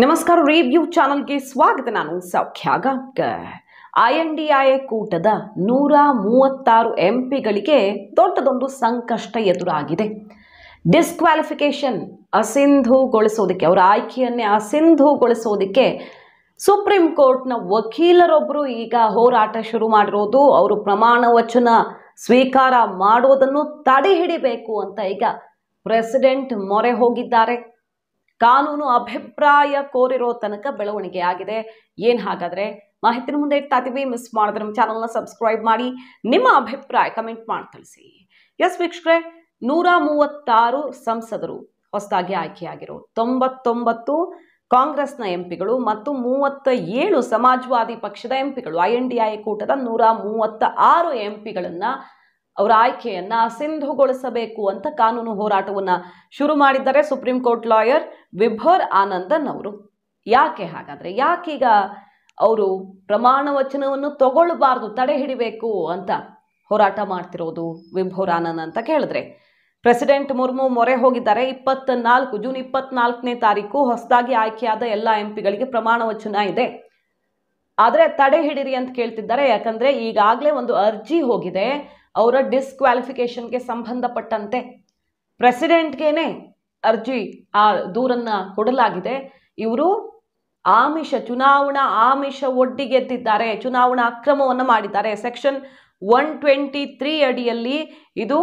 ನಮಸ್ಕಾರ ರಿವ್ಯೂ ಚಾನಲ್ಗೆ ಸ್ವಾಗತ ನಾನು ಸೌಖ್ಯ ಐ ಎನ್ ಡಿ ಐ ಕೂಟದ ನೂರ ಮೂವತ್ತಾರು ಎಂ ಪಿಗಳಿಗೆ ದೊಡ್ಡದೊಂದು ಸಂಕಷ್ಟ ಎದುರಾಗಿದೆ ಡಿಸ್ಕ್ವಾಲಿಫಿಕೇಷನ್ ಅಸಿಂಧುಗೊಳಿಸೋದಕ್ಕೆ ಅವರ ಆಯ್ಕೆಯನ್ನೇ ಅಸಿಂಧುಗೊಳಿಸೋದಕ್ಕೆ ಸುಪ್ರೀಂ ಕೋರ್ಟ್ನ ವಕೀಲರೊಬ್ಬರು ಈಗ ಹೋರಾಟ ಶುರು ಮಾಡಿರೋದು ಅವರು ಪ್ರಮಾಣ ವಚನ ಸ್ವೀಕಾರ ಮಾಡೋದನ್ನು ತಡೆ ಅಂತ ಈಗ ಪ್ರೆಸಿಡೆಂಟ್ ಮೊರೆ ಹೋಗಿದ್ದಾರೆ ಕಾನೂನು ಅಭಿಪ್ರಾಯ ಕೋರಿರೋ ತನಕ ಬೆಳವಣಿಗೆ ಆಗಿದೆ ಏನು ಹಾಗಾದರೆ ಮಾಹಿತಿನ ಮುಂದೆ ಇಡ್ತಾ ಇದ್ದೀವಿ ಮಿಸ್ ಮಾಡಿದ್ರೆ ನಮ್ಮ ಚಾನಲ್ನ ಸಬ್ಸ್ಕ್ರೈಬ್ ಮಾಡಿ ನಿಮ್ಮ ಅಭಿಪ್ರಾಯ ಕಮೆಂಟ್ ಮಾಡಿ ತಿಳಿಸಿ ಎಸ್ ವೀಕ್ಷಕರೇ ನೂರ ಮೂವತ್ತಾರು ಸಂಸದರು ಹೊಸದಾಗಿ ಆಯ್ಕೆಯಾಗಿರೋ ತೊಂಬತ್ತೊಂಬತ್ತು ಕಾಂಗ್ರೆಸ್ನ ಎಂಪಿಗಳು ಮತ್ತು ಮೂವತ್ತ ಏಳು ಸಮಾಜವಾದಿ ಪಕ್ಷದ ಎಂಪಿಗಳು ಐ ಎನ್ ಡಿ ಐ ಕೂಟದ ನೂರ ಮೂವತ್ತ ಆರು ಎಂಪಿಗಳನ್ನು ಅವರ ಆಯ್ಕೆಯನ್ನು ಸಿಂಧುಗೊಳಿಸಬೇಕು ಅಂತ ಕಾನೂನು ಹೋರಾಟವನ್ನು ಶುರು ಮಾಡಿದ್ದಾರೆ supreme court lawyer Vibhor Anandan ಅವರು ಯಾಕೆ ಹಾಗಾದರೆ ಯಾಕೀಗ ಅವರು ಪ್ರಮಾಣ ವಚನವನ್ನು ತಗೊಳ್ಬಾರ್ದು ತಡೆ ಹಿಡಿಬೇಕು ಅಂತ ಹೋರಾಟ ಮಾಡ್ತಿರೋದು ವಿಭೋರ್ ಆನಂದ್ ಅಂತ ಕೇಳಿದ್ರೆ ಪ್ರೆಸಿಡೆಂಟ್ ಮುರ್ಮು ಮೊರೆ ಹೋಗಿದ್ದಾರೆ ಇಪ್ಪತ್ತ ನಾಲ್ಕು ಜೂನ್ ಇಪ್ಪತ್ನಾಲ್ಕನೇ ತಾರೀಕು ಹೊಸದಾಗಿ ಆಯ್ಕೆಯಾದ ಎಲ್ಲ ಎಂ ಪಿಗಳಿಗೆ ಪ್ರಮಾಣ ವಚನ ಇದೆ ಆದರೆ ತಡೆ ಹಿಡಿರಿ ಅಂತ ಕೇಳ್ತಿದ್ದಾರೆ ಯಾಕಂದರೆ ಈಗಾಗಲೇ ಒಂದು ಅರ್ಜಿ ಹೋಗಿದೆ ಅವರ ಡಿಸ್ಕ್ವಾಲಿಫಿಕೇಷನ್ಗೆ ಸಂಬಂಧಪಟ್ಟಂತೆ ಪ್ರೆಸಿಡೆಂಟ್ಗೇನೆ ಅರ್ಜಿ ಆ ದೂರನ್ನು ಕೊಡಲಾಗಿದೆ ಇವರು ಆಮಿಷ ಚುನಾವಣಾ ಆಮಿಷ ಒಡ್ಡಿಗೆದ್ದಿದ್ದಾರೆ ಚುನಾವಣಾ ಅಕ್ರಮವನ್ನು ಮಾಡಿದ್ದಾರೆ ಸೆಕ್ಷನ್ ಒನ್ ಟ್ವೆಂಟಿ ತ್ರೀ ಅಡಿಯಲ್ಲಿ ಇದು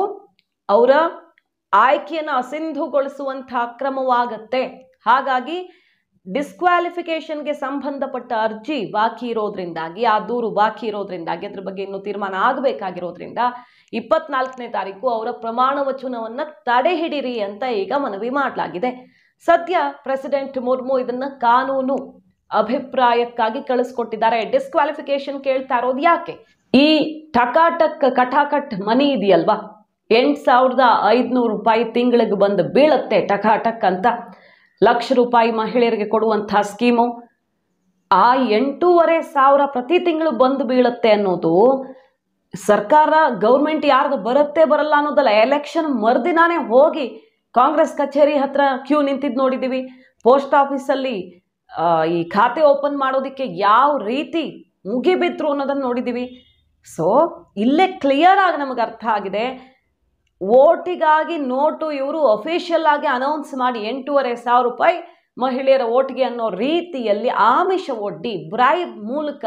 ಅವರ ಆಯ್ಕೆಯನ್ನು ಅಸಿಂಧುಗೊಳಿಸುವಂಥ ಅಕ್ರಮವಾಗತ್ತೆ ಹಾಗಾಗಿ ಡಿಸ್ಕ್ವಾಲಿಫಿಕೇಷನ್ಗೆ ಸಂಬಂಧಪಟ್ಟ ಅರ್ಜಿ ಬಾಕಿ ಇರೋದ್ರಿಂದಾಗಿ ಆ ದೂರು ಬಾಕಿ ಇರೋದ್ರಿಂದಾಗಿ ಅದ್ರ ಬಗ್ಗೆ ಇನ್ನು ತೀರ್ಮಾನ ಆಗಬೇಕಾಗಿರೋದ್ರಿಂದ ಇಪ್ಪತ್ನಾಲ್ಕನೇ ತಾರೀಕು ಅವರ ಪ್ರಮಾಣ ವಚನವನ್ನು ತಡೆ ಹಿಡಿರಿ ಅಂತ ಈಗ ಮನವಿ ಮಾಡಲಾಗಿದೆ ಸದ್ಯ ಪ್ರೆಸಿಡೆಂಟ್ ಮುರ್ಮು ಇದನ್ನ ಕಾನೂನು ಅಭಿಪ್ರಾಯಕ್ಕಾಗಿ ಕಳಿಸ್ಕೊಟ್ಟಿದ್ದಾರೆ ಡಿಸ್ಕ್ವಾಲಿಫಿಕೇಶನ್ ಕೇಳ್ತಾ ಇರೋದು ಯಾಕೆ ಈ ಟಕಾಟಕ್ ಕಟಾಕಟ್ ಮನಿ ಇದೆಯಲ್ವಾ ಎಂಟು ಸಾವಿರದ ಐದುನೂರು ರೂಪಾಯಿ ತಿಂಗಳಿಗೆ ಬಂದು ಬೀಳತ್ತೆ ಟಕಾಟಕ್ ಅಂತ ಲಕ್ಷ ರೂಪಾಯಿ ಮಹಿಳೆಯರಿಗೆ ಕೊಡುವಂಥ ಸ್ಕೀಮು ಆ ಎಂಟೂವರೆ ಸಾವಿರ ಪ್ರತಿ ತಿಂಗಳು ಬಂದು ಬೀಳುತ್ತೆ ಅನ್ನೋದು ಸರ್ಕಾರ ಗೌರ್ಮೆಂಟ್ ಯಾರ್ದು ಬರುತ್ತೆ ಬರಲ್ಲ ಅನ್ನೋದಲ್ಲ ಎಲೆಕ್ಷನ್ ಮರುದಿನಾನೇ ಹೋಗಿ ಕಾಂಗ್ರೆಸ್ ಕಚೇರಿ ಹತ್ರ ಕ್ಯೂ ನಿಂತಿದ್ದು ನೋಡಿದ್ದೀವಿ ಪೋಸ್ಟ್ ಆಫೀಸಲ್ಲಿ ಈ ಖಾತೆ ಓಪನ್ ಮಾಡೋದಕ್ಕೆ ಯಾವ ರೀತಿ ಮುಗಿಬಿದ್ರು ಅನ್ನೋದನ್ನು ನೋಡಿದ್ದೀವಿ ಸೊ ಇಲ್ಲೇ ಕ್ಲಿಯರ್ ಆಗಿ ನಮಗೆ ಅರ್ಥ ಆಗಿದೆ ಓಟಿಗಾಗಿ ನೋಟು ಇವರು ಅಫಿಷಿಯಲ್ ಆಗಿ ಅನೌನ್ಸ್ ಮಾಡಿ ಎಂಟೂವರೆ ಸಾವಿರ ರೂಪಾಯಿ ಮಹಿಳೆಯರ ಓಟಿಗೆ ಅನ್ನೋ ರೀತಿಯಲ್ಲಿ ಆಮಿಷ ಒಡ್ಡಿ ಬ್ರೈಬ್ ಮೂಲಕ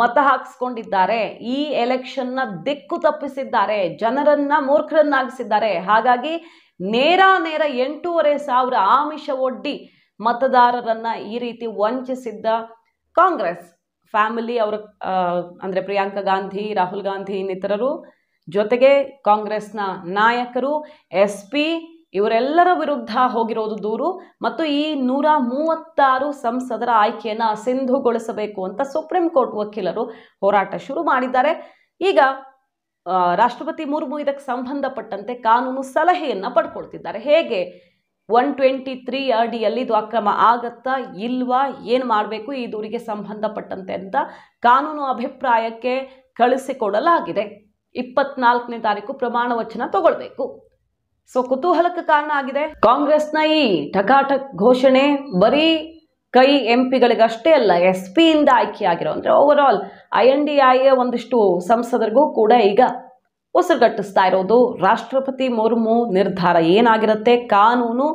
ಮತ ಹಾಕಿಸ್ಕೊಂಡಿದ್ದಾರೆ ಈ ಎಲೆಕ್ಷನ್ನ ದಿಕ್ಕು ತಪ್ಪಿಸಿದ್ದಾರೆ ಜನರನ್ನ ಮೂರ್ಖರನ್ನಾಗಿಸಿದ್ದಾರೆ ಹಾಗಾಗಿ ನೇರ ನೇರ ಎಂಟೂವರೆ ಸಾವಿರ ಆಮಿಷ ಒಡ್ಡಿ ಮತದಾರರನ್ನ ಈ ರೀತಿ ವಂಚಿಸಿದ್ದ ಕಾಂಗ್ರೆಸ್ ಫ್ಯಾಮಿಲಿ ಅವರ ಅಂದರೆ ಪ್ರಿಯಾಂಕಾ ಗಾಂಧಿ ರಾಹುಲ್ ಗಾಂಧಿ ಇನ್ನಿತರರು ಜೊತೆಗೆ ಕಾಂಗ್ರೆಸ್ನ ನಾಯಕರು ಎಸ್ ಪಿ ಇವರೆಲ್ಲರ ವಿರುದ್ಧ ಹೋಗಿರೋದು ದೂರು ಮತ್ತು ಈ ನೂರ ಮೂವತ್ತಾರು ಸಂಸದರ ಆಯ್ಕೆಯನ್ನು ಸಿಂಧುಗೊಳಿಸಬೇಕು ಅಂತ ಸುಪ್ರೀಂ ಕೋರ್ಟ್ ವಕೀಲರು ಹೋರಾಟ ಶುರು ಮಾಡಿದ್ದಾರೆ ಈಗ ರಾಷ್ಟ್ರಪತಿ ಮುರ್ಮು ಇದಕ್ಕೆ ಸಂಬಂಧಪಟ್ಟಂತೆ ಕಾನೂನು ಸಲಹೆಯನ್ನು ಪಡ್ಕೊಳ್ತಿದ್ದಾರೆ ಹೇಗೆ ಒನ್ ಟ್ವೆಂಟಿ ತ್ರೀ ಅಡಿಯಲ್ಲಿ ಇದು ಅಕ್ರಮ ಆಗತ್ತಾ ಇಲ್ವಾ ಏನು ಮಾಡಬೇಕು ಈ ದೂರಿಗೆ ಸಂಬಂಧಪಟ್ಟಂತೆ ಅಂತ ಕಾನೂನು ಅಭಿಪ್ರಾಯಕ್ಕೆ ಕಳಿಸಿಕೊಡಲಾಗಿದೆ ಇಪ್ಪತ್ನಾಲ್ಕನೇ ತಾರೀಕು ಪ್ರಮಾಣ ವಚನ ತಗೊಳ್ಬೇಕು ಸೊ ಕುತೂಹಲಕ್ಕೆ ಕಾರಣ ಆಗಿದೆ ಕಾಂಗ್ರೆಸ್ನ ಈ ಠಕಾಠಕ್ ಘೋಷಣೆ ಬರೀ ಕೈ ಎಂ ಪಿಗಳಿಗಷ್ಟೇ ಅಲ್ಲ ಎಸ್ ಪಿಯಿಂದ ಆಗಿರೋ ಅಂದರೆ over all I N D I ಒಂದಿಷ್ಟು ಸಂಸದರಿಗೂ ಕೂಡ ಈಗ ಉಸಿರುಗಟ್ಟಿಸ್ತಾ ಇರೋದು ರಾಷ್ಟ್ರಪತಿ ಮುರ್ಮು ನಿರ್ಧಾರ ಏನಾಗಿರುತ್ತೆ ಕಾನೂನು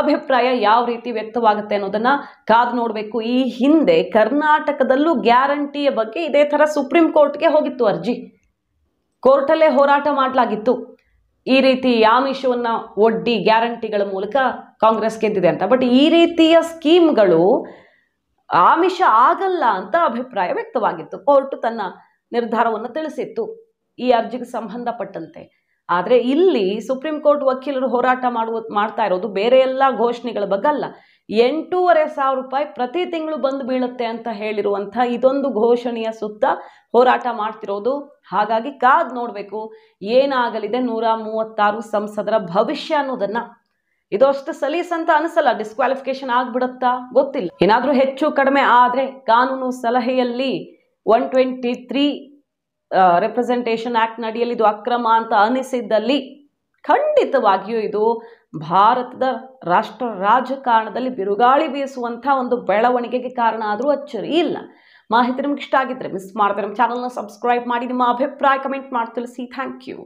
ಅಭಿಪ್ರಾಯ ಯಾವ ರೀತಿ ವ್ಯಕ್ತವಾಗುತ್ತೆ ಅನ್ನೋದನ್ನು ಕಾದು ನೋಡಬೇಕು ಈ ಹಿಂದೆ ಕರ್ನಾಟಕದಲ್ಲೂ ಗ್ಯಾರಂಟಿಯ ಬಗ್ಗೆ ಇದೇ ಥರ ಸುಪ್ರೀಂ ಕೋರ್ಟ್ಗೆ ಹೋಗಿತ್ತು ಅರ್ಜಿ ಕೋರ್ಟಲ್ಲೇ ಹೋರಾಟ ಮಾಡಲಾಗಿತ್ತು ಈ ರೀತಿ ಆಮಿಷವನ್ನು ಒಡ್ಡಿ ಗ್ಯಾರಂಟಿಗಳ ಮೂಲಕ ಕಾಂಗ್ರೆಸ್ ಗೆದ್ದಿದೆ ಅಂತ ಬಟ್ ಈ ರೀತಿಯ ಸ್ಕೀಮ್ಗಳು ಆಮಿಷ ಆಗಲ್ಲ ಅಂತ ಅಭಿಪ್ರಾಯ ವ್ಯಕ್ತವಾಗಿತ್ತು ಕೋರ್ಟ್ ತನ್ನ ನಿರ್ಧಾರವನ್ನು ತಿಳಿಸಿತ್ತು ಈ ಅರ್ಜಿಗೆ ಸಂಬಂಧಪಟ್ಟಂತೆ ಆದರೆ ಇಲ್ಲಿ ಸುಪ್ರೀಂ ಕೋರ್ಟ್ ವಕೀಲರು ಹೋರಾಟ ಮಾಡುವ ಮಾಡ್ತಾ ಇರೋದು ಬೇರೆ ಎಲ್ಲ ಘೋಷಣೆಗಳ ಬಗ್ಗೆ ಅಲ್ಲ ಎಂಟೂವರೆ ಸಾವಿರ ರೂಪಾಯಿ ಪ್ರತಿ ತಿಂಗಳು ಬಂದು ಬೀಳುತ್ತೆ ಅಂತ ಹೇಳಿರುವಂಥ ಇದೊಂದು ಘೋಷಣೆಯ ಸುತ್ತ ಹೋರಾಟ ಮಾಡ್ತಿರೋದು ಹಾಗಾಗಿ ಕಾದ್ ನೋಡಬೇಕು ಏನಾಗಲಿದೆ ನೂರ ಮೂವತ್ತಾರು ಸಂಸದರ ಭವಿಷ್ಯ ಅನ್ನೋದನ್ನ ಇದು ಅಷ್ಟು ಸಲೀಸ್ ಅಂತ ಅನಿಸಲ್ಲ ಡಿಸ್ಕ್ವಾಲಿಫಿಕೇಶನ್ ಆಗ್ಬಿಡುತ್ತಾ ಗೊತ್ತಿಲ್ಲ ಏನಾದರೂ ಹೆಚ್ಚು ಕಡಿಮೆ ಆದರೆ ಕಾನೂನು ಸಲಹೆಯಲ್ಲಿ one twenty three representation act ನಡಿಯಲ್ಲಿ ಇದು ಅಕ್ರಮ ಅಂತ ಅನಿಸಿದ್ದಲ್ಲಿ ಖಂಡಿತವಾಗಿಯೂ ಇದು ಭಾರತದ ರಾಷ್ಟ್ರ ರಾಜಕಾರಣದಲ್ಲಿ ಬಿರುಗಾಳಿ ಬೀಸುವಂಥ ಒಂದು ಬೆಳವಣಿಗೆಗೆ ಕಾರಣ ಆದರೂ ಅಚ್ಚರಿ ಇಲ್ಲ ಮಾಹಿತಿ ನಿಮ್ಗೆ ಇಷ್ಟ ಆಗಿದ್ದರೆ ಮಿಸ್ ಮಾಡಿದ್ರೆ ನಮ್ಮ ಚಾನಲ್ನ ಸಬ್ಸ್ಕ್ರೈಬ್ ಮಾಡಿ ನಿಮ್ಮ ಅಭಿಪ್ರಾಯ ಕಮೆಂಟ್ ಮಾಡಿ ತಿಳಿಸಿ ಥ್ಯಾಂಕ್ ಯು